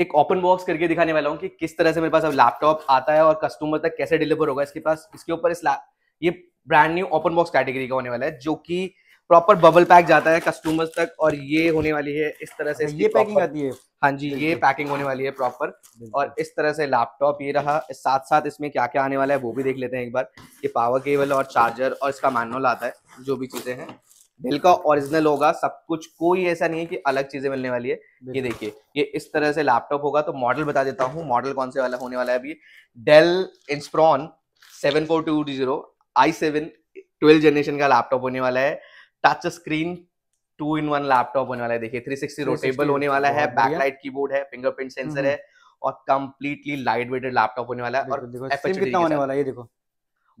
एक open box करके दिखाने वाला हूँ कि किस तरह से मेरे पास अब लैपटॉप आता है और कस्टमर तक कैसे डिलीवर होगा इसके पास इसके ऊपर इस ये brand new open box category का होने वाला है जो कि प्रॉपर बबल पैक जाता है कस्टमर्स तक और ये होने वाली है इस तरह से ये पैकिंग आती है हाँ जी ये पैकिंग होने वाली है प्रॉपर और इस तरह से लैपटॉप ये रहा साथ साथ इसमें क्या क्या आने वाला है वो भी देख लेते हैं एक बार ये पावर केबल और चार्जर और इसका मैनुअल आता है जो भी चीज़ें हैं डेल का ओरिजिनल होगा सब कुछ कोई ऐसा नहीं है कि अलग चीजें मिलने वाली है ये देखिए ये इस तरह से लैपटॉप होगा तो मॉडल बता देता हूँ मॉडल कौन से वाला होने वाला है अभी Dell Inspiron seven four two zero I seven twelve generation का लैपटॉप होने वाला है touch screen two in one laptop होने वाला है देखिए सिक्सटी रोटेबल होने वाला है बैकलाइट कीबोर्ड है फिंगरप्रिंट हम्म। सेंसर है और कंप्लीटली लाइट वेटेड लैपटॉप होने वाला है और कितना होने वाला है ये देखो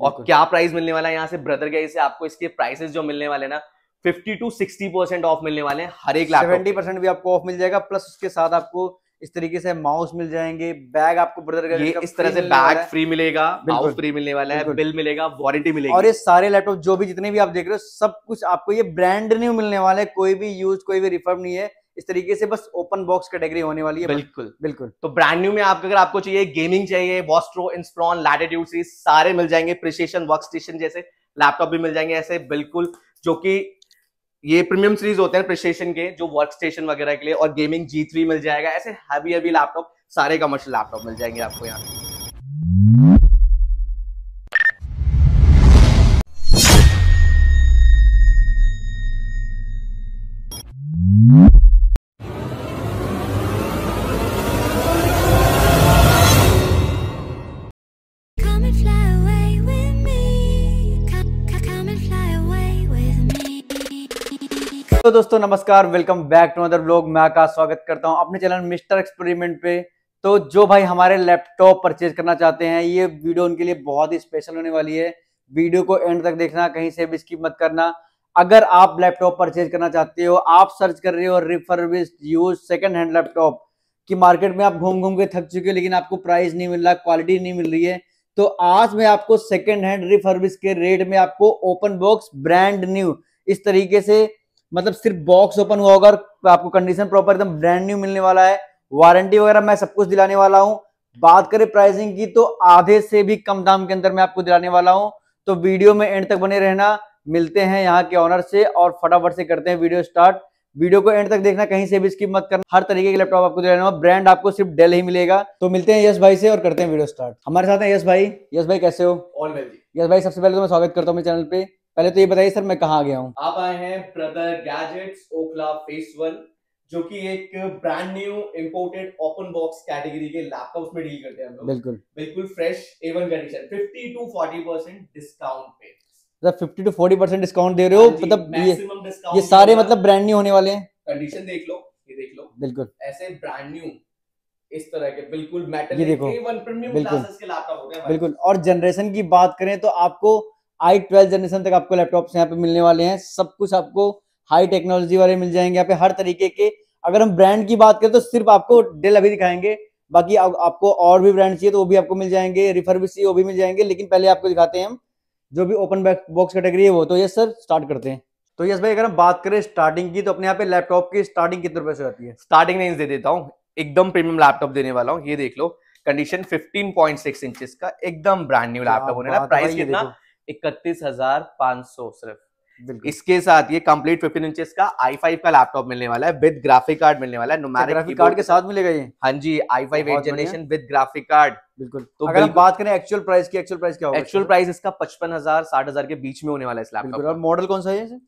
और क्या प्राइस मिलने वाला है यहाँ से ब्रदर के आपको इसके प्राइसेस जो मिलने वाले ना fifty to sixty percent off मिलने वाले हैं हर एक सेवेंटी परसेंट भी आपको ऑफ मिल जाएगा प्लस उसके साथ आपको इस तरीके से माउस मिल जाएंगे बैग आपको ब्रदर का ये इस तरह से बैग फ्री मिलेगा माउस फ्री मिलने वाला है बिल मिलेगा वारंटी मिलेगी और ये सारे लैपटॉप जो भी जितने भी आप देख रहे हो सब कुछ आपको ये ब्रांड न्यू मिलने वाला है कोई भी यूज कोई भी रिफर्म नहीं है इस तरीके से बस ओपन बॉक्स कैटेगरी होने वाली है बिल्कुल बिल्कुल तो ब्रांड न्यू में आपको अगर आपको चाहिए गेमिंग चाहिए वॉस्ट्रो इंस्ट्रॉन लैटिट्यूड सीरीज सारे मिल जाएंगे प्रिसेशन वर्क स्टेशन जैसे लैपटॉप भी मिल जाएंगे ऐसे बिल्कुल जो कि ये प्रीमियम सीरीज होते हैं प्लेस्टेशन के जो वर्क स्टेशन वगैरह के लिए और गेमिंग जी थ्री मिल जाएगा ऐसे हैवी हैवी लैपटॉप सारे कमर्शियल लैपटॉप मिल जाएंगे आपको यहाँ पे तो दोस्तों नमस्कार welcome back to other blog मैं आपका स्वागत करता हूं अपने चैनल मिस्टर एक्सपेरिमेंट पे तो जो भाई हमारे लैपटॉप परचेज करना चाहते हैं ये वीडियो उनके लिए बहुत ही स्पेशल होने वाली है वीडियो को एंड तक देखना कहीं से भी स्किप मत करना अगर आप लैपटॉप परचेज करना चाहते हो आप सर्च कर रहे हो refer use second hand laptop की मार्केट में आप घूम घूम के थक चुके हो लेकिन आपको प्राइस नहीं मिल रहा क्वालिटी नहीं मिल रही है तो आज मैं आपको सेकेंड हैंड रिफर्बिश के रेट में आपको ओपन बॉक्स ब्रांड न्यू इस तरीके से मतलब सिर्फ बॉक्स ओपन हुआ होगा और आपको कंडीशन प्रॉपर एकदम ब्रांड न्यू मिलने वाला है वारंटी वगैरह मैं सब कुछ दिलाने वाला हूँ बात करें प्राइसिंग की तो आधे से भी कम दाम के अंदर मैं आपको दिलाने वाला हूँ तो वीडियो में एंड तक बने रहना मिलते हैं यहाँ के ऑनर से और फटाफट से करते हैं वीडियो स्टार्ट वीडियो को एंड तक देखना कहीं से भी स्किप मत करना हर तरीके के लैपटॉप आपको दिलाने वाला ब्रांड आपको सिर्फ डेल ही मिलेगा तो मिलते हैं यश भाई से और करते हैं वीडियो स्टार्ट हमारे साथ हैं यश भाई यश भाई कैसे हो ऑल वेल यश भाई सबसे पहले तो मैं स्वागत करता हूँ मेरे चैनल पे पहले तो ये बताइए सर मैं कहा गया हूँ आप आए हैं brother gadgets Okhla phase one जो कि एक brand new imported open box category के लैपटॉप्स में डील करते हैं हम लोग बिल्कुल बिल्कुल fresh A one condition 50 to 40 percent discount पे मतलब 50 टू 40 परसेंट डिस्काउंट दे रहे हो हाँ मतलब ये ये सारे मतलब ब्रांड न्यू होने वाले हैं कंडीशन देख लो ये देख लो बिल्कुल ऐसे ब्रांड न्यू इस तरह के बिल्कुल मेटल ये देखो बिल्कुल के लैपटॉप हो गए बिल्कुल और जनरेशन की बात करें तो आपको आई ट्वेल्थ जनरेशन तक आपको लैपटॉप्स यहाँ पे मिलने वाले हैं सब कुछ आपको हाई टेक्नोलॉजी वाले मिल जाएंगे यहाँ पे हर तरीके के अगर हम ब्रांड की बात करें तो सिर्फ आपको डेल अभी दिखाएंगे बाकी आप, आपको और भी ब्रांड चाहिए तो वो भी आपको मिल जाएंगे रिफर भी चाहिए वो भी मिल जाएंगे लेकिन पहले आपको दिखाते हैं हम जो भी ओपन बॉक्स कैटेगरी है वो तो ये सर स्टार्ट करते हैं तो यस भाई अगर हम बात करें स्टार्टिंग की तो अपने यहाँ पे लैपटॉप की स्टार्टिंग कितने रुपए से होती है स्टार्टिंग रेंज दे देता हूँ एकदम प्रीमियम लैपटॉप देने वाला हूँ ये देख लो कंडीशन 15.6 इंचेस का एकदम ब्रांड न्यू लैपटॉप होने प्राइस कितना इकतीस हजार पांच सौ सिर्फ इसके साथ ये कंप्लीट 15 इंचेस का आई फाइव का लैपटॉप मिलने वाला है विद ग्राफिक कार्ड मिलने वाला है ग्राफिक तो कार्ड के साथ मिलेगा ये हाँ जी I five eight generation with graphic card बिल्कुल तो अगर हम बात करें एक्चुअल प्राइस की एक्चुअल प्राइस क्या होगा एक्चुअल प्राइस इसका पचपन हजार साठ हजार के बीच में होने वाला है इस लैपटॉप और मॉडल कौन सा है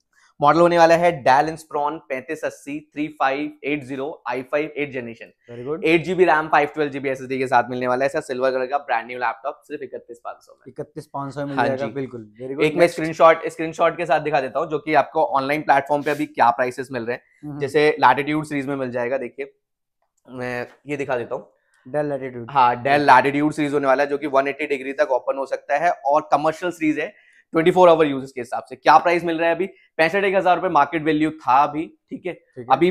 मॉडल होने वाला है डेल स्प्रॉन पैंतीस अस्सी three five eight zero I five eight generation eight GB RAM five twelve GB S के साथ मिलने वाला है इसका सिल्वर कलर का ब्रांड न्यू लैपटॉप सिर्फ इकतीस पांच सौ इकतीस पांच सौ में हाँ बिल्कुल एक मैं स्क्रीन शॉट स्क्रीन शॉट के साथ दिखा देता हूँ जो की आपको ऑनलाइन प्लेटफॉर्म पे अभी क्या प्राइसेस मिल रहे हैं हम्म। जैसे लैटिट्यूड सीरीज में मिल जाएगा देखिए मैं ये दिखा देता हूँ डेल लैटिट्यूड हाँ डेल लैटिट्यूड सीरीज होने वाला है जो कि 180 डिग्री तक ओपन हो सकता है और कमर्शियल सीरीज है ट्वेंटी फोर आवर यूज के हिसाब से क्या प्राइस मिल रहा है अभी पैंसठ एक हजार रुपए मार्केट वैल्यू था अभी ठीक है अभी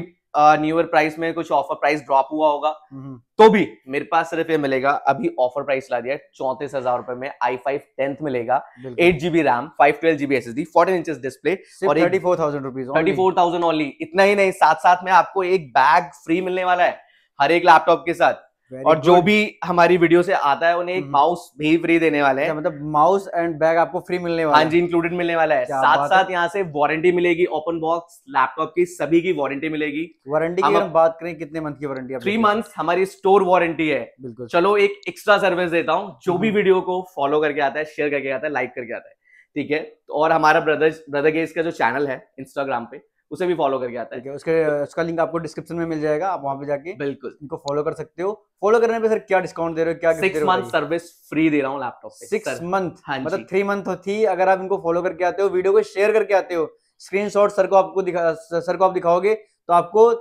न्यू ईयर प्राइस में कुछ ऑफर प्राइस ड्रॉप हुआ होगा हम्म। तो भी मेरे पास सिर्फ ये मिलेगा अभी ऑफर प्राइस ला दिया चौंतीस हजार रुपए में आई फाइव टेंथ मिलेगा eight GB RAM five twelve GB S S D fourteen inch display और thirty four thousand rupees thirty four thousand only इतना ही नहीं साथ साथ में आपको एक बैग फ्री मिलने वाला है हर एक लैपटॉप के साथ और जो भी हमारी वीडियो से आता है उन्हें एक माउस हम्म। भी फ्री देने वाले हैं अच्छा, मतलब माउस एंड बैग आपको फ्री मिलने वाला हाँ जी इंक्लूडेड मिलने वाला है साथ साथ यहाँ से वारंटी मिलेगी ओपन बॉक्स लैपटॉप की सभी की वारंटी मिलेगी वारंटी की हम बात करें कितने मंथ की वारंटी थ्री मंथ हमारी स्टोर वारंटी है बिल्कुल चलो एक एक्स्ट्रा सर्विस देता हूँ जो भी वीडियो हम्म। को फॉलो करके आता है शेयर करके आता है लाइक करके आता है ठीक है तो और हमारा ब्रदर ब्रदर गेस का जो चैनल है इंस्टाग्राम पे उसे भी फॉलो करके आता है उसके उसका लिंक आपको डिस्क्रिप्शन में मिल जाएगा आप वहाँ पे जाके बिल्कुल इनको फॉलो कर सकते हो फॉलो करने पे सर क्या डिस्काउंट दे रहे हो क्या सिक्स मंथ सर्विस फ्री दे रहा हूँ लैपटॉप सिक्स मंथ मतलब थ्री मंथ तो थी अगर आप इनको फॉलो करके आते हो वीडियो को शेयर करके आते हो स्क्रीन सर को आपको दिखा सर को आप दिखाओगे तो आपको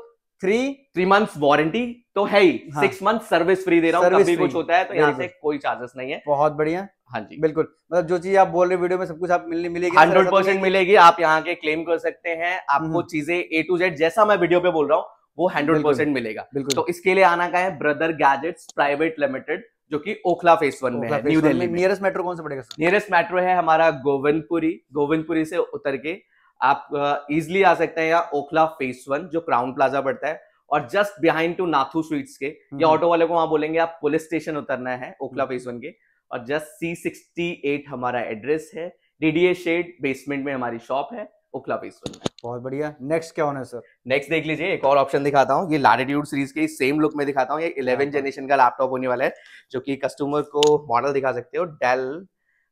थ्री थ्री मंथ वारंटी तो है ही सिक्स मंथ सर्विस फ्री दे रहा हूँ कुछ होता है तो यहाँ से कोई चार्जेस नहीं है बहुत बढ़िया हाँ जी बिल्कुल मतलब जो चीज आप बोल रहे वीडियो में सब कुछ आप मिलने मिलेगी तो हंड्रेड परसेंट मिलेगी आप यहाँ के क्लेम कर सकते हैं आपको हम्म। चीजें ए टू जेड जैसा मैं वीडियो पे बोल रहा हूँ वो हंड्रेड परसेंट मिलेगा बिल्कुल तो इसके लिए आना का है ब्रदर गैजेट्स प्राइवेट लिमिटेड जो कि ओखला फेस वन में है न्यू दिल्ली नियरेस्ट मेट्रो कौन सा पड़ेगा नियरेस्ट मेट्रो है हमारा गोविंदपुरी गोविंदपुरी से उतर के आप इजिली आ सकते हैं यहाँ ओखला फेस वन जो क्राउन प्लाजा पड़ता है और just behind to Nathu Sweets के या ऑटो हम्म। वाले को वहां बोलेंगे आप पुलिस स्टेशन उतरना है ओखला फेस वन के और जस्ट सी सिक्सटी एट हमारा एड्रेस है डीडीए शेड बेसमेंट में हमारी शॉप है ओखला पीस में बहुत बढ़िया नेक्स्ट क्या होना है सर नेक्स्ट देख लीजिए एक और ऑप्शन दिखाता हूँ ये लाटिट्यूड सीरीज के सेम लुक में दिखाता हूँ ये इलेवन जनरेशन हाँ। का लैपटॉप होने वाला है जो कि कस्टमर को मॉडल दिखा सकते हो डेल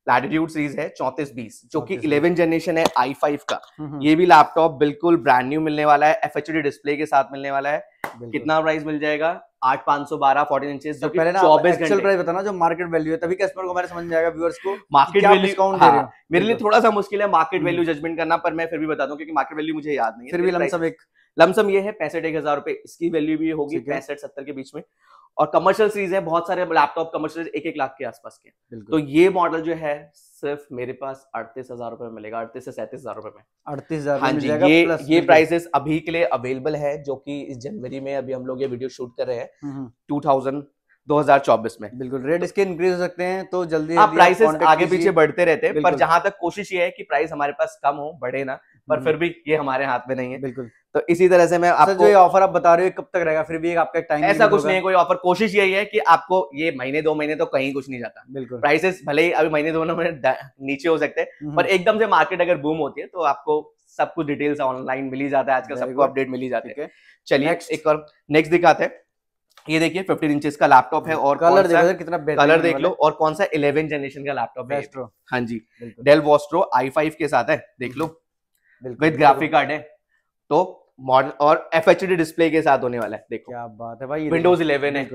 लैटिट्यूड सीरीज है चौंतीस बीस जो कि इलेवन जनरेशन है आई फाइव का हम्म, हम्म। ये भी लैपटॉप बिल्कुल ब्रांड न्यू मिलने वाला है एफ डिस्प्ले के साथ मिलने वाला है कितना प्राइस मिल जाएगा आठ पांच सौ बारह फोर्टीन इंचेस जो तो प्राइस बताना जो मार्केट वैल्यू है तभी कस्टमर को हमारे समझ जाएगा व्यूअर्स को मार्केट वैल्यू हाँ, मेरे लिए थोड़ा सा मुश्किल है मार्केट वैल्यू जजमेंट करना पर मैं फिर भी बताता हूँ क्योंकि मार्केट वैल्यू मुझे याद नहीं फिर भी लमसम एक लमसम ये है पैंसठ एक हजार रुपए इसकी वैल्यू भी होगी पैंसठ सत्तर के बीच में और कमर्शियल सीरीज है बहुत सारे लैपटॉप कमर्शियल एक एक लाख के आसपास के तो ये मॉडल जो है सिर्फ मेरे पास अड़तीस हजार रुपए में मिलेगा अड़तीस से सैंतीस हजार रुपए में अड़तीस हजार हाँ जी ये ये प्राइसेस अभी के लिए अवेलेबल है जो कि इस जनवरी में अभी हम लोग ये वीडियो शूट कर रहे हैं टू थाउजेंड 2024 में बिल्कुल रेट तो इसके इंक्रीज हो सकते हैं तो जल्दी हाँ, आप प्राइसेस आगे पीछे बढ़ते रहते हैं पर जहां तक कोशिश ये है कि प्राइस हमारे पास कम हो बढ़े ना पर हम्म। फिर भी ये हमारे हाथ में नहीं है बिल्कुल तो इसी तरह से मैं आपको जो ये ऑफर आप बता रहे हो कब तक रहेगा फिर भी एक आपका टाइम ऐसा कुछ नहीं है कोई ऑफर कोशिश यही है कि आपको ये महीने दो महीने तो कहीं कुछ नहीं जाता बिल्कुल प्राइसेस भले ही अभी महीने दो महीने नीचे हो सकते हैं हम्म। पर एकदम से मार्केट अगर बूम होती है तो आपको सब कुछ डिटेल्स ऑनलाइन मिली जाता है आजकल सबको अपडेट मिली जाती है चलिए एक और नेक्स्ट दिखाते हैं ये देखिए 15 इंचेस का लैपटॉप है और कलर देखो कितना कलर देख लो और कौन सा 11 जनरेशन का लैपटॉप है हाँ जी डेल वॉस्ट्रो i5 के साथ है देख लो विद ग्राफिक कार्ड है तो मॉडल और एफ एच डी डिस्प्ले के साथ होने वाला है देखो क्या बात है भाई विंडोज इलेवन है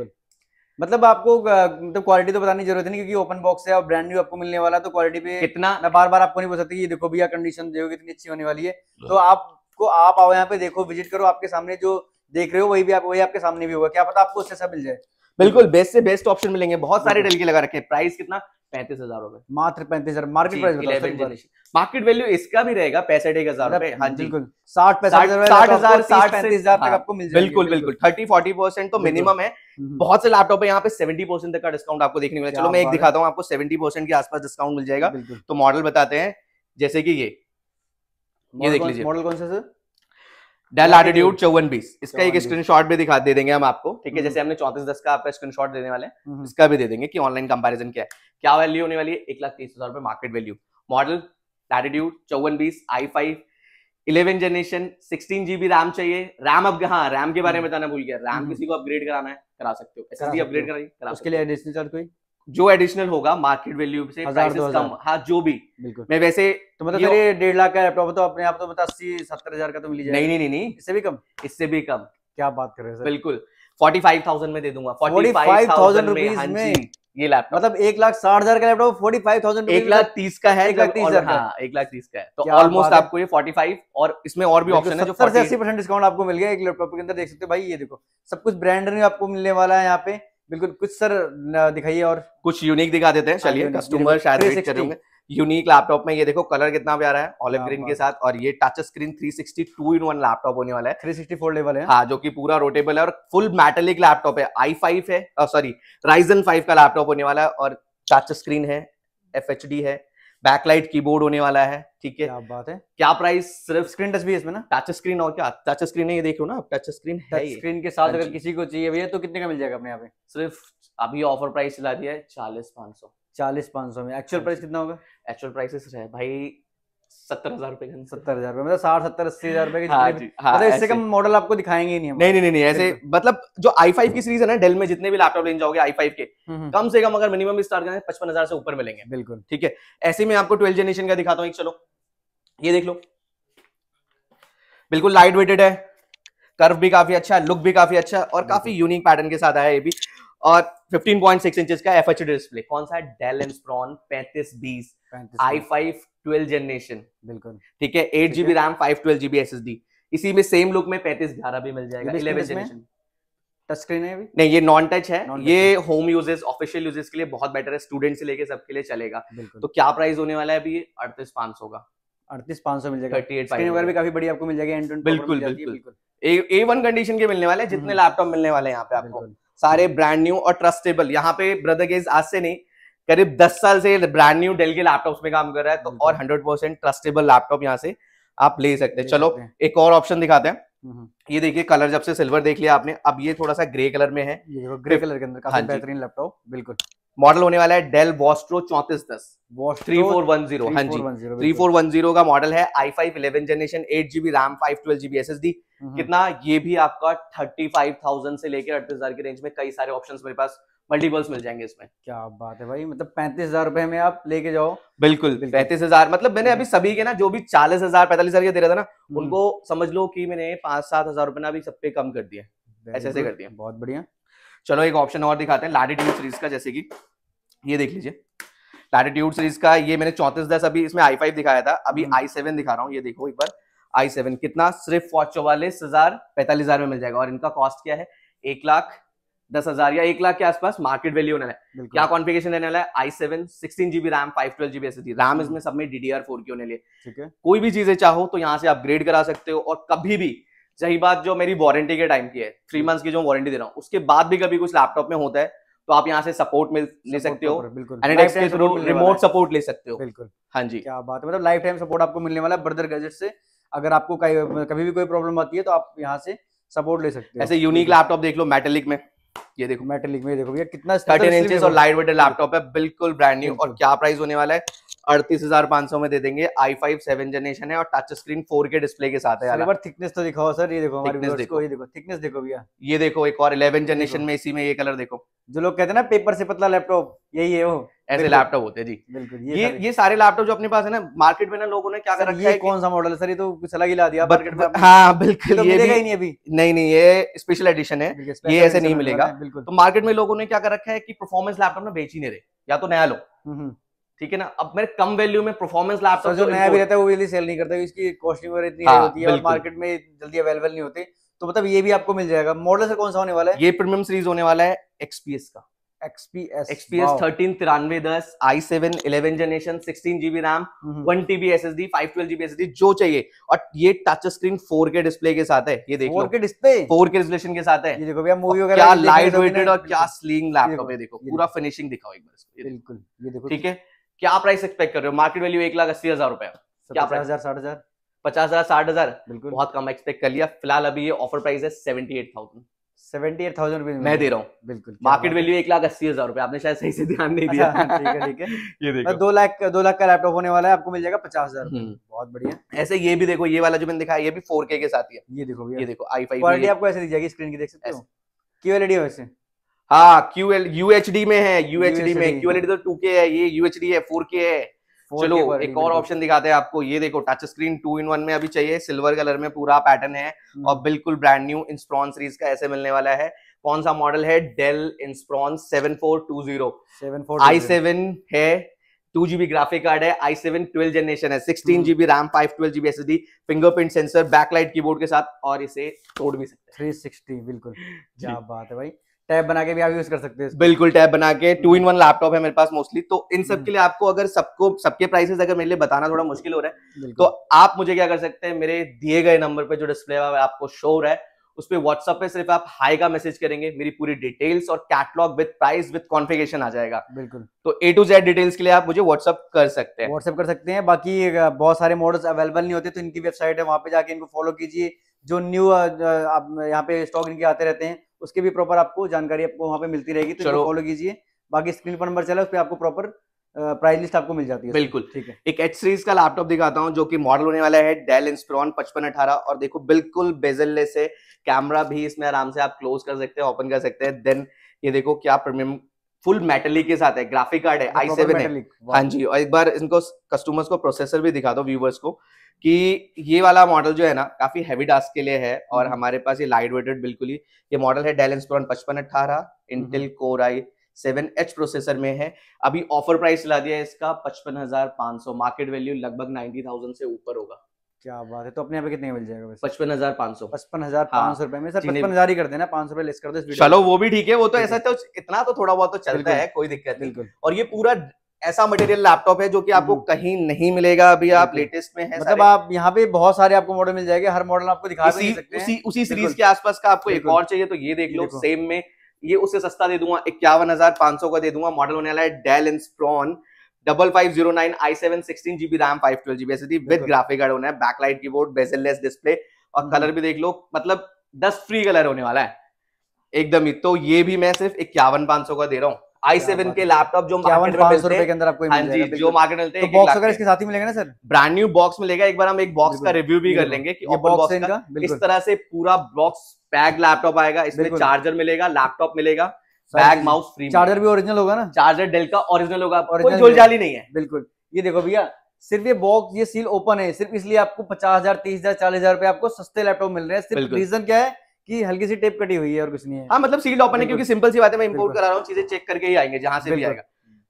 मतलब आपको मतलब क्वालिटी तो बताने की जरूरत नहीं क्योंकि ओपन बॉक्स है और ब्रांड न्यू आपको मिलने वाला तो क्वालिटी पे कितना मैं बार बार आपको नहीं बोल सकती देखो भैया कंडीशन देखो कितनी अच्छी होने वाली है तो आपको आप आओ यहाँ पे देखो विजिट करो आपके सामने जो देख रहे हो वही भी आप वही आपके सामने भी होगा क्या पता आपको उससे मिल जाए बिल्कुल बेस्ट से बेस्ट ऑप्शन मिलेंगे बहुत सारे डेल के लगा रखे प्राइस कितना पैंतीस हजार रुपए मात्र पैंतीस हजार मार्केट प्राइस मार्केट वैल्यू इसका भी रहेगा पैसठ एक हजार रुपए हाँ जी बिल्कुल साठ साठ हजार साठ पैंतीस हजार तक हाँ। आपको मिल बिल्कुल बिल्कुल थर्टी फोर्टी परसेंट तो मिनिमम है हम्म, हम्म। बहुत से लैपटॉप है यहाँ पे सेवेंटी परसेंट तक का डिस्काउंट आपको देखने मिला चलो मैं एक दिखाता हूँ आपको सेवेंटी परसेंट के आसपास डिस्काउंट मिल जाएगा तो मॉडल बताते हैं जैसे कि ये ये देख लीजिए मॉडल कौन सा सर डेल एटीट्यूड चौवन बीस इसका एक स्क्रीनशॉट भी दिखा दे देंगे हम आपको ठीक है हम्म। जैसे हमने चौतीस दस का आपका स्क्रीनशॉट देने वाले हम्म। इसका भी दे देंगे कि ऑनलाइन कंपैरिजन क्या है क्या वैल्यू होने वाली है एक लाख तीस हजार मार्केट वैल्यू मॉडल एटीट्यूड चौवन बीस I five eleven generation sixteen GB RAM चाहिए रैम अब हाँ रैम के बारे में हम्म। बताना भूल गया रैम किसी को अपग्रेड कराना है करा सकते हो एस अपग्रेड कराइए उसके लिए एडिशनल चार्ज कोई जो एडिशनल होगा मार्केट वैल्यू से कम हाँ जो भी बिल्कुल मैं वैसे तो मतलब ये डेढ़ लाख का लैपटॉप तो अपने आप तो मतलब अस्सी सत्तर हजार का तो मिल जाएगा नहीं नहीं नहीं इससे भी कम इससे भी कम क्या बात कर रहे हैं बिल्कुल फोर्टी फाइव थाउजेंड में दे दूंगा फोर्टी फाइव थाउजेंड रुपीज में ये लैपटॉप मतलब एक लाख साठ हजार का लैपटॉप फोर्टी फाइव थाउजेंड एक लाख तीस का है एक लाख तीस हजार हाँ, एक लाख तीस का है तो ऑलमोस्ट आपको ये फोर्टी फाइव और इसमें और भी ऑप्शन है जो सत्तर से अस्सी परसेंट डिस्काउंट आपको मिल गया एक लैपटॉप के अंदर देख सकते हो भाई ये देखो सब कुछ ब्रांड न्यू आपको मिलने वाला है यहाँ पे बिल्कुल कुछ सर दिखाइए और कुछ यूनिक दिखा देते हैं हाँ, चलिए कस्टमर शायद यूनिक लैपटॉप में ये देखो कलर कितना प्यारा है ऑलिव ग्रीन के साथ और ये touch screen two in one laptop होने वाला है 364 लेवल है हाँ जो कि पूरा रोटेबल है और फुल मेटेलिक लैपटॉप है आई फाइव है सॉरी राइजन फाइव का लैपटॉप होने वाला है और टच स्क्रीन है एफ है बैकलाइट कीबोर्ड होने वाला है ठीक है क्या बात है क्या प्राइस सिर्फ स्क्रीन टच भी है इसमें ना टच स्क्रीन और क्या टच स्क्रीन है ये देखो ना टच स्क्रीन है स्क्रीन के साथ हाँ अगर किसी को चाहिए भैया तो कितने का मिल जाएगा अपने यहाँ पे सिर्फ अभी ऑफर प्राइस चला दिया है चालीस पाँच सौ चालीस पाँच सौ में एक्चुअल प्राइस हाँ कितना होगा एक्चुअल प्राइसेस है भाई सत्तर हजार मतलब, हाँ हाँ, मतलब आपको दिखाएंगे नहीं मतलब जितने भी लैपटॉप जाओगे आई फाइव के हम्म, हम्म। कम से कम अगर मिनिमम स्टार्ट करें पचपन हजार से ऊपर मिलेंगे बिल्कुल ठीक है ऐसे में आपको ट्वेल्थ जनरेशन का दिखाता हूँ चलो ये देख लो बिल्कुल लाइट वेटेड है कर्व भी काफी अच्छा है लुक भी काफी अच्छा है और काफी यूनिक पैटर्न के साथ आया ये भी और 15.6 इंचेस का एफ डिस्प्ले कौन सा Dell Inspiron 3520 I five twelve generation बिल्कुल ठीक है eight GB RAM five twelve GB S इसी में सेम लुक में पैंतीस ग्यारह भी मिल जाएगा इलेवन जनरेशन टच स्क्रीन है भी? नहीं ये नॉन टच है ये होम यूजेस ऑफिशियल के लिए बहुत बेटर है स्टूडेंट से लेके सबके लिए चलेगा तो क्या प्राइस होने वाला है अभी अड़तीस पांच सौ का अड़तीस पांच सौ मिल जाएगा स्क्रीन वगैरह भी काफी आपको मिल बिल्कुल बिल्कुल ए वन कंडीशन के मिलने वाले जितने लैपटॉप हम्म। मिलने वाले हैं यहाँ पे आपको सारे ब्रांड न्यू और ट्रस्टेबल यहाँ पे ब्रदर गेज आज से नहीं करीब 10 साल से ब्रांड न्यू डेल के लैपटॉप्स में काम कर रहा है तो और 100 परसेंट ट्रस्टेबल लैपटॉप यहाँ से आप ले सकते हैं चलो एक और ऑप्शन दिखाते हैं हम्म, हम्म। ये देखिए कलर जब से सिल्वर देख लिया आपने अब ये थोड़ा सा ग्रे कलर में है ग्रे कलर के अंदर काफी हाँ बेहतरीन लैपटॉप बिल्कुल मॉडल होने वाला है डेल वॉस्ट्रो चौतीस दस three four one zero three four one zero का मॉडल है I five eleven generation eight GB RAM five twelve GB S S D hmm. कितना ये भी आपका थर्टी फाइव थाउजेंड से लेकर अड़तीस हजार की रेंज में कई सारे ऑप्शन मेरे पास मल्टीपल्स मिल जाएंगे इसमें क्या बात है भाई मतलब पैंतीस हजार रुपए में आप लेके जाओ बिल्कुल पैंतीस हजार मतलब मैंने अभी सभी के ना जो भी चालीस हजार पैंतालीस हजार के दे रहा था ना हम्म। उनको समझ लो कि मैंने पांच सात हजार रुपए ना अभी सब पे कम कर दिया ऐसे ऐसे कर दिया बहुत बढ़िया चलो एक ऑप्शन और दिखाते हैं लैटिट्यूड सीरीज का जैसे कि ये देख लीजिए लैटिट्यूड सीरीज का ये मैंने चौंतीस दस अभी इसमें आई फाइव दिखाया था अभी आई हम्म। सेवन दिखा रहा हूँ ये देखो एक बार आई सेवन कितना सिर्फ चौवालीस हजार पैंतालीस हजार में मिल जाएगा और इनका कॉस्ट क्या है एक लाख दस हजार या एक लाख के आसपास मार्केट वैल्यू होने वाला है क्या कॉन्फ़िगरेशन रहने वाला है I seven sixteen GB RAM five twelve GB SSD RAM इसमें सब में डीडीआर फोर की होने लिए ठीक है कोई भी चीजें चाहो तो यहाँ से अपग्रेड करा सकते हो और कभी भी सही बात जो मेरी वारंटी के टाइम की है थ्री मंथ्स की जो वारंटी दे रहा हूँ उसके बाद भी कभी कुछ लैपटॉप में होता है तो आप यहाँ से सपोर्ट मिल ले सकते हो बिल्कुल रिमोट सपोर्ट ले सकते हो बिल्कुल हाँ जी क्या बात है मतलब लाइफ टाइम सपोर्ट आपको मिलने वाला है ब्रदर गैजेट से अगर आपको कभी भी कोई प्रॉब्लम आती है तो आप यहाँ से सपोर्ट ले सकते हैं ऐसे यूनिक लैपटॉप देख लो मेटेलिक में ये देखो मेटेलिक में देखो ये कितना और लाइट वेटेड लैपटॉप है बिल्कुल ब्रांड न्यू और क्या प्राइस होने वाला है अड़तीस में दे देंगे आई फाइव सेवन जनरेशन है और touch screen four K display के साथ है यार थिकनेस तो दिखाओ सर ये देखो थिकनेस देखो ये देखो थिकनेस देखो भैया ये देखो एक और इलेवन जनरेशन में इसी में ये कलर देखो जो लोग कहते हैं ना पेपर से पतला लैपटॉप यही है वो ऐसे लैपटॉप होते हैं जी बिल्कुल ये ये, ये सारे लैपटॉप जो अपने पास है ना मार्केट में ना लोगों ने क्या कर रखा है कौन सा मॉडल है सर ये तो कुछ अलग ही ला दिया मार्केट में हाँ बिल्कुल तो ये मिलेगा ही नहीं अभी नहीं नहीं ये स्पेशल एडिशन है ये ऐसे नहीं मिलेगा बिल्कुल तो मार्केट में लोगों ने क्या कर रखा है कि परफॉर्मेंस लैपटॉप ना बेच ही नहीं रहे या तो नया लो हम्म, हम्म। ठीक है ना अब मेरे कम वैल्यू में परफॉर्मेंस लैपटॉप जो तो नया भी रहता है वो जल्दी सेल नहीं करता इसकी कॉस्टिंग वगैरह इतनी हाँ, होती है और मार्केट में जल्दी अवेलेबल नहीं होते तो मतलब ये भी आपको मिल जाएगा मॉडल से कौन सा होने वाला है ये प्रीमियम सीरीज होने वाला है एक्सपीएस का XPS XPS 13 तिरानवे दस I seven eleven generation sixteen GB RAM one TB S S D five twelve GB S S D जो चाहिए और ये touch screen four K display के साथ है ये देखो फोर के डिस्प्ले फोर के रिजोल्यूशन के साथ है ये देखो भैया मूवी वगैरह क्या लाइट वेटेड और क्या स्लिंग लैपटॉप है देखो पूरा फिनिशिंग दिखाओ एक बार बिल्कुल ये देखो ठीक है क्या प्राइस एक्सपेक्ट कर रहे हो मार्केट वैल्यू एक लाख अस्सी हजार रुपए क्या प्राइस हजार साठ हजार पचास हजार साठ हजार बिल्कुल बहुत कम एक्सपेक्ट कर लिया फिलहाल अभी ये ऑफर प्राइस है seventy eight thousand seventy eight thousand rupees मैं दे रहा हूँ बिल्कुल मार्केट वैल्यू एक लाख अस्सी हजार रुपए आपने शायद सही से ध्यान नहीं दिया अच्छा, ठीक है ठीक है ये देखो दो लाख दो लाख का लैपटॉप होने वाला है आपको मिल जाएगा पचास हजार हम्म। बहुत बढ़िया ऐसे ये भी देखो ये वाला जो मैंने दिखाया ये भी फोर के साथ ही है ये देखो ये देखो आई फाइव क्वालिटी आपको ऐसे दी जाएगी स्क्रीन की देख सकते हो क्यों एलईडी वैसे हाँ क्यू एल यूएचडी में है यूएचडी में क्यूएलईडी तो टू के है ये यूएचडी है फोर के है चलो एक और ऑप्शन दिखाते हैं आपको ये देखो touch screen two in one में अभी चाहिए सिल्वर कलर में पूरा पैटर्न है हम्म। और बिल्कुल ब्रांड न्यू इंस्प्रॉन सीरीज का ऐसे मिलने वाला है कौन सा मॉडल है Dell Inspiron seven four two zero I seven है टू जीबी ग्राफिक कार्ड है आई सेवन ट्वेल्व जनरेशन है sixteen GB RAM five twelve GB S S D fingerprint sensor backlight keyboard के साथ और इसे तोड़ भी सकते थ्री सिक्सटी बिल्कुल क्या बात है भाई टैब बना के भी आप यूज कर सकते हैं बिल्कुल टैब बना के टू इन वन लैपटॉप है मेरे पास मोस्टली तो इन सब हम्म। के लिए आपको अगर सबको सबके प्राइसेस अगर मेरे लिए बताना थोड़ा मुश्किल हो रहा है तो आप मुझे क्या कर सकते हैं मेरे दिए गए नंबर पर जो डिस्प्ले आपको शो रहा है उस पर व्हाट्सअप पे सिर्फ आप हाई का मैसेज करेंगे मेरी पूरी डिटेल्स और catalogue with price with configuration आ जाएगा बिल्कुल तो ए टू जेड डिटेल्स के लिए आप मुझे व्हाट्सअप कर सकते हैं व्हाट्सअप कर सकते हैं बाकी बहुत सारे मॉडल्स अवेलेबल नहीं होते तो इनकी वेबसाइट है वहां पे जाके इनको फॉलो कीजिए जो न्यू आप यहाँ पे स्टॉक इनके आते रहते हैं उसके भी प्रॉपर आपको जानकारी आपको वहाँ पे मिलती रहेगी तो फॉलो कीजिए बाकी स्क्रीन पर नंबर चला उस पर आपको प्रॉपर प्राइस लिस्ट आपको मिल जाती है बिल्कुल ठीक है एक एच सीरीज का लैपटॉप दिखाता हूँ जो कि मॉडल होने वाला है डेल इंस्ट्रॉन पचपन अठारह और देखो बिल्कुल बेजल लेस है कैमरा भी इसमें आराम से आप क्लोज कर सकते हैं ओपन कर सकते हैं देन ये देखो क्या प्रीमियम फुल मेटलिक के साथ है ग्राफिक कार्ड है आई सेवन है हाँ जी और एक बार इनको कस्टमर्स को प्रोसेसर भी दिखा दो व्यूवर्स को कि ये वाला मॉडल जो है ना काफी हैवी टास्क के लिए है और हम्म। हमारे पास ये लाइट वेटेड बिल्कुल ही ये मॉडल है डेल इंस्प्रॉन पचपन अट्ठारह Intel core I seven H processor में है अभी ऑफर प्राइस ला दिया है इसका पचपन हजार पांच सौ मार्केट वैल्यू लगभग नाइनटी थाउजेंड से ऊपर होगा क्या बात है तो अपने यहाँ पे कितने मिल जाएगा पचपन हजार पाँच सौ पचपन हजार पाँच सौ रुपए में सर पचपन हजार ही कर देना पांच सौ रुपए लेस कर दो चलो वो भी ठीक है वो तो ऐसा तो इतना तो थोड़ा बहुत तो चलता है कोई दिक्कत नहीं और ये पूरा ऐसा मटेरियल लैपटॉप है जो कि आपको हम्म। कहीं नहीं मिलेगा अभी आप लेटेस्ट में है मतलब आप यहाँ पे बहुत सारे आपको मॉडल मिल जाएंगे हर मॉडल आपको दिखा उसी, सकते उसी उसी सीरीज के आसपास का आपको एक और चाहिए तो ये देख लो सेम में ये उससे सस्ता दे दूंगा इक्यावन हजार पांच सौ का दे दूंगा मॉडल होने वाला है Dell Inspiron double five zero nine I seven sixteen GB RAM five twelve GB S with graphic card होना है बैकलाइट कीबोर्ड बेजललेस डिस्प्ले और कलर हम्म। भी देख लो मतलब दस फ्री कलर होने वाला है एकदम ही तो ये भी मैं सिर्फ इक्यावन पांच सौ का दे रहा हूँ आई सेवन के लैपटॉप जो मार्केट में बॉक्स हाँ तो अगर इसके साथ ही मिलेगा ना सर ब्रांड न्यू बॉक्स मिलेगा एक बार हम एक बॉक्स का रिव्यू भी कर लेंगे इस तरह से पूरा बॉक्स पैक लैपटॉप आएगा इसमें चार्जर मिलेगा लैपटॉप मिलेगा बैग माउस फ्री चार्जर भी ओरिजिनल होगा ना चार्जर डेल का ओरिजिनल होगा ओरिजिनल झोल जाली नहीं है बिल्कुल ये देखो भैया सिर्फ ये बॉक्स ये सील ओपन है सिर्फ इसलिए आपको पचास हजार तीस हजार चालीस हजार रुपए आपको सस्ते लैपटॉप मिल रहे हैं सिर्फ रीजन क्या है कि हल्की सी टेप कटी हुई है और कुछ नहीं है हाँ मतलब सील ओपन है क्योंकि सिंपल सी बात है मैं इंपोर्ट करा रहा हूँ चीजें चेक करके ही आएंगे जहां से भी आएगा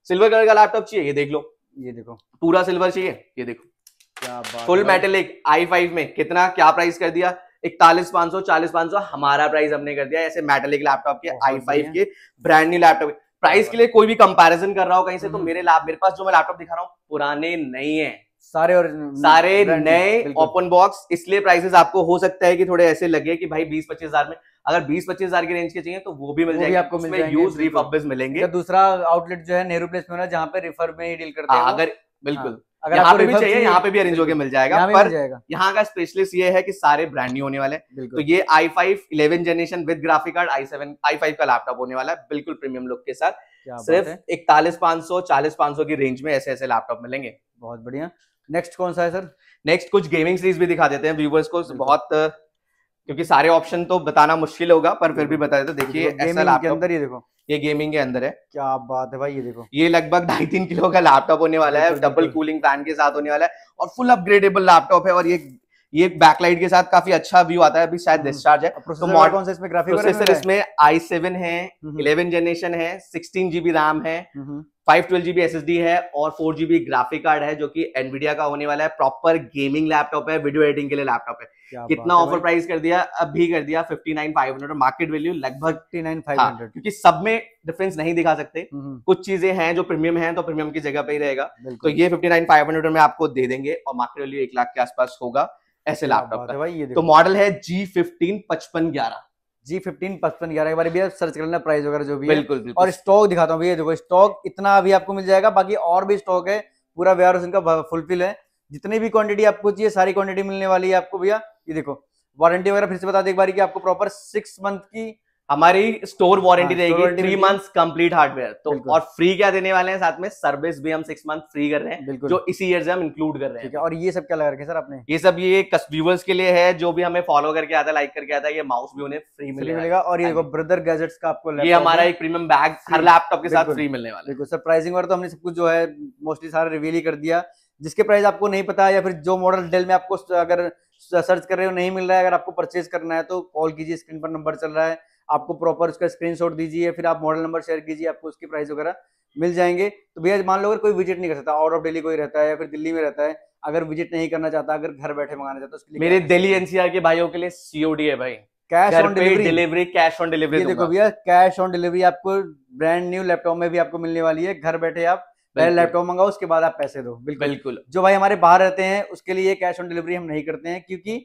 सिल्वर कलर का लैपटॉप चाहिए ये देख लो ये देखो पूरा सिल्वर चाहिए ये देखो फुल मेटल एक आई फाइव में कितना क्या प्राइस कर दिया इकतालीस पांच सौ चालीस पांच सौ हमारा प्राइस हमने कर दिया ऐसे मेटल एक लैपटॉप के आई फाइव के ब्रांड न्यू लैपटॉप प्राइस के लिए कोई भी कंपैरिजन कर रहा हो कहीं से तो हम्म। मेरे लैप मेरे पास जो मैं लैपटॉप दिखा रहा हूँ पुराने नहीं है सारे और सारे नए ओपन बॉक्स इसलिए प्राइसेस आपको हो सकता है कि थोड़े ऐसे लगे कि भाई बीस पच्चीस हजार में अगर बीस पच्चीस हजार की रेंज के चाहिए तो वो भी मिल जाएगी आपको मिल यूज रिफर्बिस मिलेंगे दूसरा आउटलेट जो है नेहरू प्लेस में जहाँ पे रिफर में ही डील करता है अगर बिल्कुल हाँ, अगर यहाँ पे भी चाहिए यहाँ पे भी अरेंज होकर मिल जाएगा पर यहाँ का स्पेशलिस्ट ये है कि सारे ब्रांड न्यू होने वाले हैं तो ये I five eleven generation with graphic card I seven I five का लैपटॉप होने वाला है बिल्कुल प्रीमियम लुक के साथ सिर्फ इकतालीस पांच सौ चालीस पांच सौ की रेंज में ऐसे ऐसे लैपटॉप मिलेंगे बहुत बढ़िया नेक्स्ट कौन सा है सर नेक्स्ट कुछ गेमिंग सीरीज भी दिखा देते हैं व्यूवर्स को बहुत क्योंकि सारे ऑप्शन तो बताना मुश्किल होगा पर फिर भी बता देते तो देखिए अंदर ये देखो ये गेमिंग के अंदर है क्या बात है भाई ये देखो ये लगभग ढाई तीन किलो का लैपटॉप होने वाला है डबल कूलिंग फैन के साथ होने वाला है और फुल अपग्रेडेबल लैपटॉप है और ये ये बैकलाइट के साथ काफी अच्छा व्यू आता है अभी शायद डिस्चार्ज हम्म। है तो मॉडल कौन से इसमें ग्राफिक प्रोसेसर इसमें आई सेवन है इलेवन हम्म। जनरेशन है सिक्सटीन जीबी रैम है फाइव ट्वेल्व जीबी एस है और फोर जीबी ग्राफिक कार्ड है जो कि एनवीडिया का होने वाला है प्रॉपर गेमिंग लैपटॉप है वीडियो एडिटिंग के लिए लैपटॉप है कितना ऑफर प्राइस कर दिया अब भी कर दिया fifty nine five hundred market value लगभग फिफ्टी हाँ, क्योंकि सब में डिफरेंस नहीं दिखा सकते हम्म, कुछ चीजें हैं जो प्रीमियम है तो प्रीमियम की जगह पे ही रहेगा तो ये फिफ्टी नाइन फाइव हंड्रेड में आपको दे देंगे और मार्केट वैल्यू एक लाख के आसपास होगा ऐसे लैपटॉप भाई ये तो मॉडल है जी फिफ्टीन पचपन ग्यारह जी फिफ्टीन पचपन ग्यारह बारे भी सर्च कर लेना प्राइस वगैरह जो भी बिल्कुल, बिल्कुल और स्टॉक दिखाता हूँ भैया देखो स्टॉक इतना अभी आपको मिल जाएगा बाकी और भी स्टॉक है पूरा व्यवहार उनका फुलफिल है जितनी भी क्वांटिटी आपको चाहिए सारी क्वांटिटी मिलने वाली है आपको भैया ये देखो वारंटी वगैरह फिर से बता दें एक बार कि आपको प्रॉपर सिक्स मंथ की हमारी स्टोर वारंटी हाँ, रहेगी थ्री मंथ्स कंप्लीट हार्डवेयर तो और फ्री क्या देने वाले हैं साथ में सर्विस भी हम सिक्स मंथ फ्री कर रहे हैं जो इसी ईयर से हम इंक्लूड कर रहे हैं और ये सब क्या लगा रखे सर आपने ये सब ये व्यूवर्स के लिए है जो भी हमें फॉलो करके आता है लाइक करके आता है ये माउस भी उन्हें फ्री मिलेगा और ये ब्रदर हाँ गैजेट्स का आपको ये हमारा एक प्रीमियम बैग हर लैपटॉप के साथ फ्री मिलने वाला सर प्राइसिंग और तो हमने सब कुछ जो है मोस्टली सारा रिवील ही कर दिया जिसके प्राइस आपको नहीं पता या फिर जो मॉडल डेल में आपको अगर सर्च कर रहे हो नहीं मिल रहा है अगर आपको परचेज करना है तो कॉल कीजिए स्क्रीन पर नंबर चल रहा है आपको प्रॉपर उसका स्क्रीनशॉट दीजिए फिर आप मॉडल नंबर शेयर कीजिए आपको उसकी प्राइस वगैरह मिल जाएंगे तो भैया मान लो अगर कोई विजिट नहीं कर सकता आउट ऑफ दिल्ली कोई रहता है या फिर दिल्ली में रहता है अगर विजिट नहीं करना चाहता अगर घर बैठे मंगाना चाहता है तो मेरे दिल्ली एनसीआर के भाइयों के लिए सीओडी है भाई cash on delivery delivery cash on delivery देखो भैया कैश ऑन डिलीवरी आपको ब्रांड न्यू लैपटॉप में भी आपको मिलने वाली है घर बैठे आप पहले लैपटॉप मंगाओ उसके बाद आप पैसे दो बिल्कुल जो भाई हमारे बाहर रहते हैं उसके लिए कैश ऑन डिलीवरी हम नहीं करते हैं क्योंकि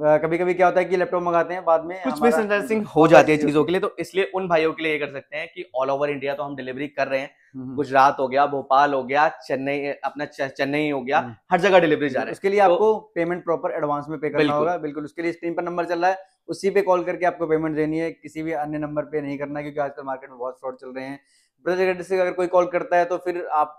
कभी कभी क्या होता है कि लैपटॉप मंगाते हैं बाद में कुछ मिस हो जाती है चीजों के लिए तो इसलिए उन भाइयों के लिए ये कर सकते हैं कि ऑल ओवर इंडिया तो हम डिलीवरी कर रहे हैं हम्म, हम्म। गुजरात हो गया भोपाल हो गया चेन्नई अपना चेन्नई हो गया हम्म। हर जगह डिलीवरी जा रहा है उसके लिए तो आपको पेमेंट प्रॉपर एडवांस में पे करना होगा बिल्कुल उसके लिए स्क्रीन पर नंबर चल रहा है उसी पे कॉल करके आपको पेमेंट देनी है किसी भी अन्य नंबर पे नहीं करना क्योंकि आजकल मार्केट में बहुत फ्रॉड चल रहे हैं ब्रदर से अगर कोई कॉल करता है तो फिर आप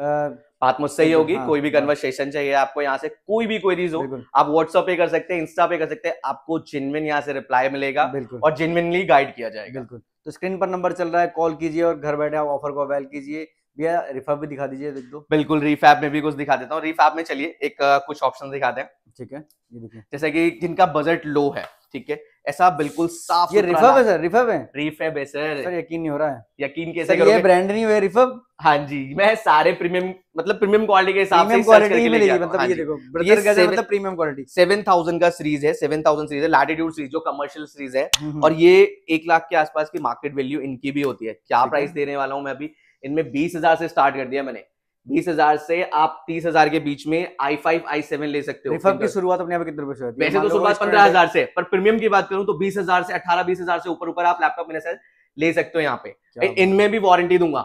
बात मुझसे ही होगी हाँ, कोई भी कन्वर्सेशन हाँ। चाहिए आपको यहाँ से कोई भी क्वेरीज हो आप व्हाट्सअप पे कर सकते हैं इंस्टा पे कर सकते हैं आपको जिनविन यहाँ से रिप्लाई मिलेगा और जिनविनली गाइड किया जाएगा बिल्कुल तो स्क्रीन पर नंबर चल रहा है कॉल कीजिए और घर बैठे आप ऑफर को अवेल कीजिए भैया रिफैब भी दिखा दीजिए देख दो बिल्कुल रिफैब में भी कुछ दिखा देता हूँ रिफैब में चलिए एक कुछ ऑप्शन दिखाते हैं ठीक है ये देखिए जैसे कि जिनका बजट लो है ठीक है ऐसा बिल्कुल साफ ये रिफब है सर रिफब है रिफब है सर सर यकीन नहीं हो रहा है यकीन कैसे करोगे ये ब्रांड नहीं हुआ रिफब हाँ जी मैं सारे प्रीमियम मतलब प्रीमियम क्वालिटी के हिसाब से क्वालिटी मिलेगी मतलब हाँ ये देखो ब्रदर का मतलब प्रीमियम क्वालिटी सेवन थाउजेंड का सीरीज है सेवन थाउजेंड सीरीज है लैटिट्यूड सीरीज जो कमर्शियल सीरीज है हम्म, हम्म। और ये एक लाख के आसपास की मार्केट वैल्यू इनकी भी होती है क्या प्राइस देने वाला हूँ मैं अभी इनमें बीस हजार से स्टार्ट कर दिया मैंने बीस हजार से आप तीस हजार के बीच में आई फाइव आई सेवन ले सकते हो की शुरुआत अपने आप कितने से होती है वैसे तो शुरुआत पंद्रह हजार से पर प्रीमियम की बात करूं तो बीस हजार से अठारह बीस हजार से ऊपर ऊपर आप लैपटॉप मेरे ले सकते हो यहाँ पे इनमें भी वारंटी दूंगा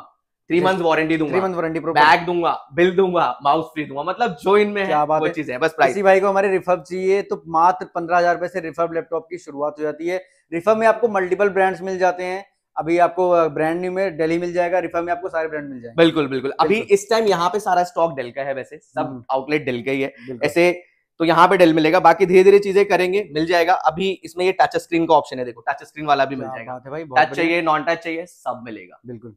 थ्री मंथ वारंटी दूंगा थ्री मंथ वारंटी बैग दूंगा बिल दूंगा माउस फ्री दूंगा मतलब जो इनमें है वो चीज है बस प्राइस भाई को हमारे रिफर्ब चाहिए तो मात्र पंद्रह हजार रुपए से रिफर्ब लैपटॉप की शुरुआत हो जाती है रिफर्ब में आपको मल्टीपल ब्रांड्स मिल जाते हैं अभी आपको ब्रांड न्यू में दिल्ली मिल जाएगा रिफा में आपको सारे ब्रांड मिल जाएंगे बिल्कुल बिल्कुल अभी इस टाइम यहाँ पे सारा स्टॉक डेल का है वैसे सब आउटलेट हम्म। डेल का ही है ऐसे तो यहाँ पे डेल मिलेगा बाकी धीरे धीरे चीजें करेंगे मिल जाएगा अभी इसमें ये टच स्क्रीन का ऑप्शन है देखो टच स्क्रीन वाला भी मिल जाएगा भाई टच चाहिए नॉन टच चाहिए सब मिलेगा बिल्कुल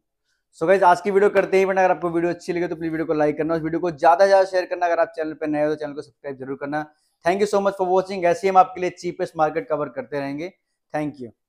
सो so गाइज आज की वीडियो करते ही बट अगर आपको वीडियो अच्छी लगे तो प्लीज वीडियो को लाइक करना उस वीडियो को ज्यादा ज्यादा शेयर करना अगर आप चैनल पर नए हो तो चैनल को सब्सक्राइब जरूर करना thank you so much for watching ऐसे हम आपके लिए चीपेस्ट मार्केट कवर करते रहेंगे थैंक यू